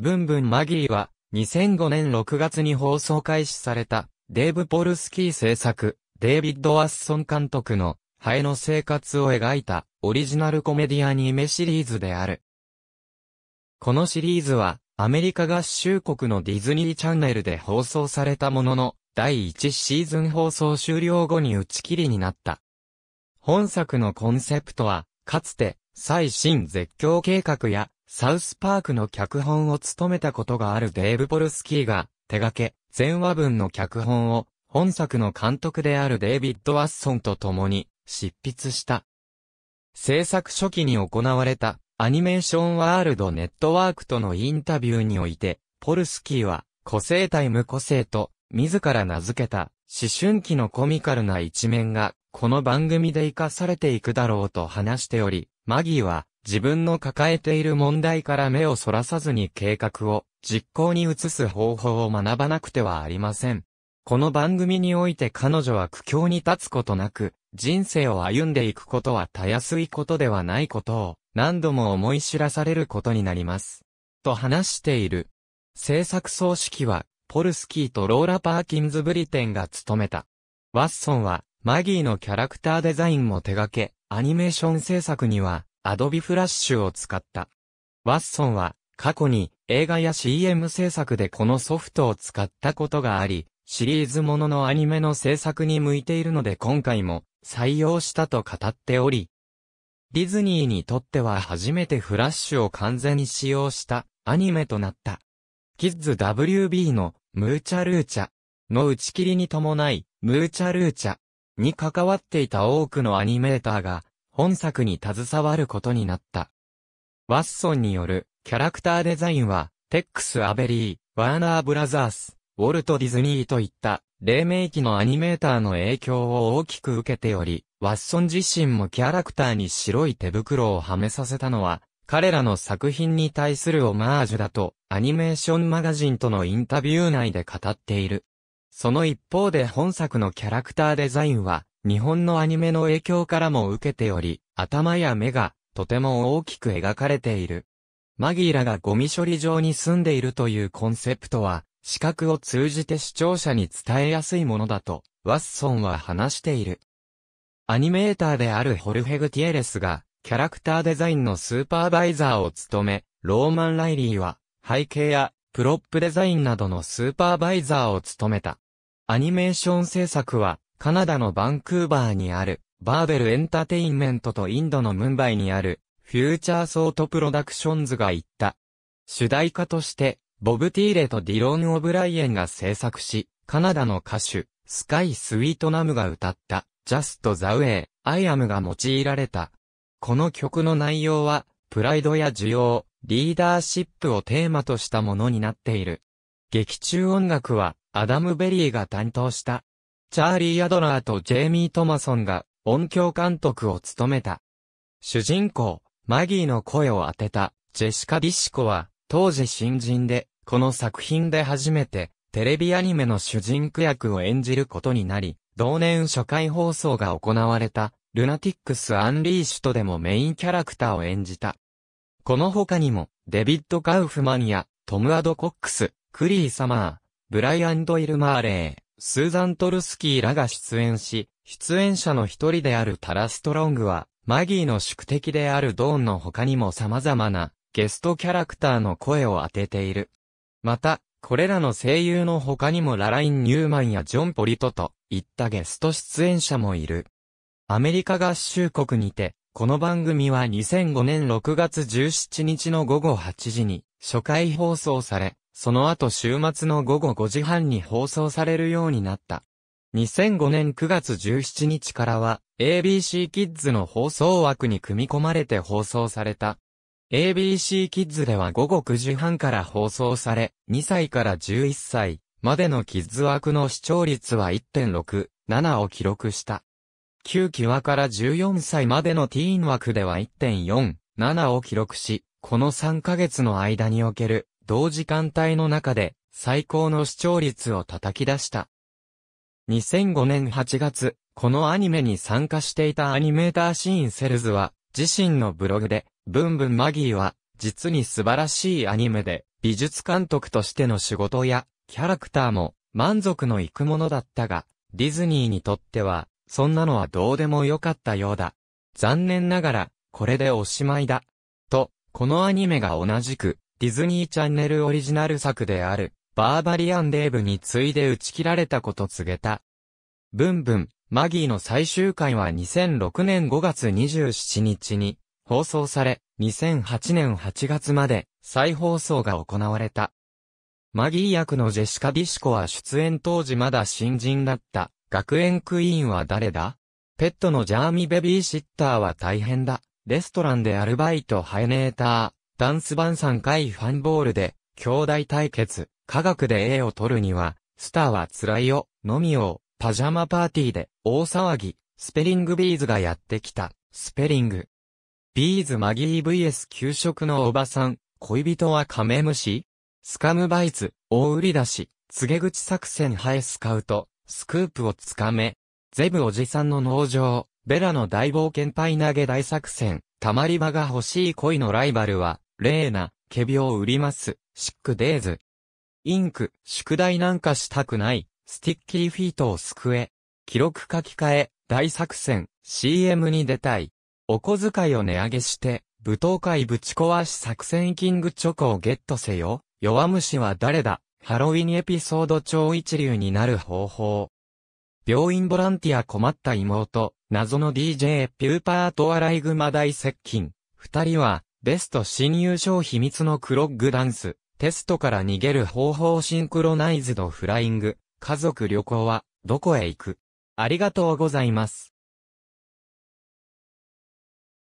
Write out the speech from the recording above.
ブンブンマギーは、2005年6月に放送開始された、デーブ・ポルスキー制作、デイビッド・ワッソン監督の、ハエの生活を描いた、オリジナルコメディアニメシリーズである。このシリーズは、アメリカ合衆国のディズニーチャンネルで放送されたものの、第1シーズン放送終了後に打ち切りになった。本作のコンセプトは、かつて、最新絶叫計画や、サウスパークの脚本を務めたことがあるデーブ・ポルスキーが手掛け、全話文の脚本を本作の監督であるデイビッド・ワッソンと共に執筆した。制作初期に行われたアニメーションワールドネットワークとのインタビューにおいて、ポルスキーは個性対無個性と自ら名付けた思春期のコミカルな一面がこの番組で活かされていくだろうと話しており、マギーは自分の抱えている問題から目をそらさずに計画を実行に移す方法を学ばなくてはありません。この番組において彼女は苦境に立つことなく、人生を歩んでいくことはたやすいことではないことを何度も思い知らされることになります。と話している。制作総指揮は、ポルスキーとローラ・パーキンズ・ブリテンが務めた。ワッソンは、マギーのキャラクターデザインも手掛け、アニメーション制作には、Adobe Flash を使った。ワッソンは過去に映画や CM 制作でこのソフトを使ったことがあり、シリーズもののアニメの制作に向いているので今回も採用したと語っており、ディズニーにとっては初めてフラッシュを完全に使用したアニメとなった。キッズ WB のムーチャルーチャの打ち切りに伴い、ムーチャルーチャに関わっていた多くのアニメーターが本作に携わることになった。ワッソンによるキャラクターデザインは、テックス・アベリー、ワーナー・ブラザース、ウォルト・ディズニーといった、黎明期のアニメーターの影響を大きく受けており、ワッソン自身もキャラクターに白い手袋をはめさせたのは、彼らの作品に対するオマージュだと、アニメーションマガジンとのインタビュー内で語っている。その一方で本作のキャラクターデザインは、日本のアニメの影響からも受けており、頭や目がとても大きく描かれている。マギーラがゴミ処理場に住んでいるというコンセプトは、視覚を通じて視聴者に伝えやすいものだと、ワッソンは話している。アニメーターであるホルヘグ・ティエレスが、キャラクターデザインのスーパーバイザーを務め、ローマン・ライリーは、背景や、プロップデザインなどのスーパーバイザーを務めた。アニメーション制作は、カナダのバンクーバーにある、バーベルエンターテインメントとインドのムンバイにある、フューチャーソートプロダクションズが言った。主題歌として、ボブ・ティーレとディローン・オブライエンが制作し、カナダの歌手、スカイ・スウィート・ナムが歌った、ジャスト・ザ・ウェイ、アイ・アムが用いられた。この曲の内容は、プライドや需要、リーダーシップをテーマとしたものになっている。劇中音楽は、アダム・ベリーが担当した。チャーリー・アドラーとジェイミー・トマソンが音響監督を務めた。主人公、マギーの声を当てたジェシカ・ディシコは当時新人で、この作品で初めてテレビアニメの主人公役を演じることになり、同年初回放送が行われたルナティックス・アンリーシュとでもメインキャラクターを演じた。この他にも、デビッド・カウフマンや、トム・アド・コックス、クリー・サマー、ブライアンド・イル・マーレー、スーザン・トルスキーらが出演し、出演者の一人であるタラ・ストロングは、マギーの宿敵であるドーンの他にも様々なゲストキャラクターの声を当てている。また、これらの声優の他にもラライン・ニューマンやジョン・ポリトといったゲスト出演者もいる。アメリカ合衆国にて、この番組は2005年6月17日の午後8時に初回放送され、その後週末の午後5時半に放送されるようになった。2005年9月17日からは ABC キッズの放送枠に組み込まれて放送された。ABC キッズでは午後9時半から放送され、2歳から11歳までのキッズ枠の視聴率は1.6、7を記録した。9期話から14歳までのティーン枠では1.4、7を記録し、この3ヶ月の間における同時間帯の中で最高の視聴率を叩き出した。2005年8月、このアニメに参加していたアニメーターシーンセルズは、自身のブログで、ブンブンマギーは、実に素晴らしいアニメで、美術監督としての仕事や、キャラクターも、満足のいくものだったが、ディズニーにとっては、そんなのはどうでもよかったようだ。残念ながら、これでおしまいだ。と、このアニメが同じく、ディズニーチャンネルオリジナル作である、バーバリアン・デーブに次いで打ち切られたこと告げた。ブンブン、マギーの最終回は2006年5月27日に放送され、2008年8月まで再放送が行われた。マギー役のジェシカ・ディシコは出演当時まだ新人だった。学園クイーンは誰だペットのジャーミベビーシッターは大変だ。レストランでアルバイトハイネーター。ダンス版3回ファンボールで、兄弟対決、科学で A を取るには、スターは辛いよ、のみを、パジャマパーティーで、大騒ぎ、スペリングビーズがやってきた、スペリング。ビーズマギー VS 給食のおばさん、恋人はカメムシスカムバイツ、大売り出し、告げ口作戦ハエスカウト、スクープをつかめ、ゼブおじさんの農場、ベラの大冒険パイ投げ大作戦、たまり場が欲しい恋のライバルは、レーナ、ケビを売ります、シックデイズ。インク、宿題なんかしたくない、スティッキーフィートを救え。記録書き換え、大作戦、CM に出たい。お小遣いを値上げして、舞踏会ぶち壊し作戦キングチョコをゲットせよ。弱虫は誰だハロウィンエピソード超一流になる方法。病院ボランティア困った妹、謎の DJ ピューパーとアライグマ大接近。二人は、ベスト新優勝秘密のクロッグダンス、テストから逃げる方法シンクロナイズドフライング、家族旅行は、どこへ行くありがとうございます。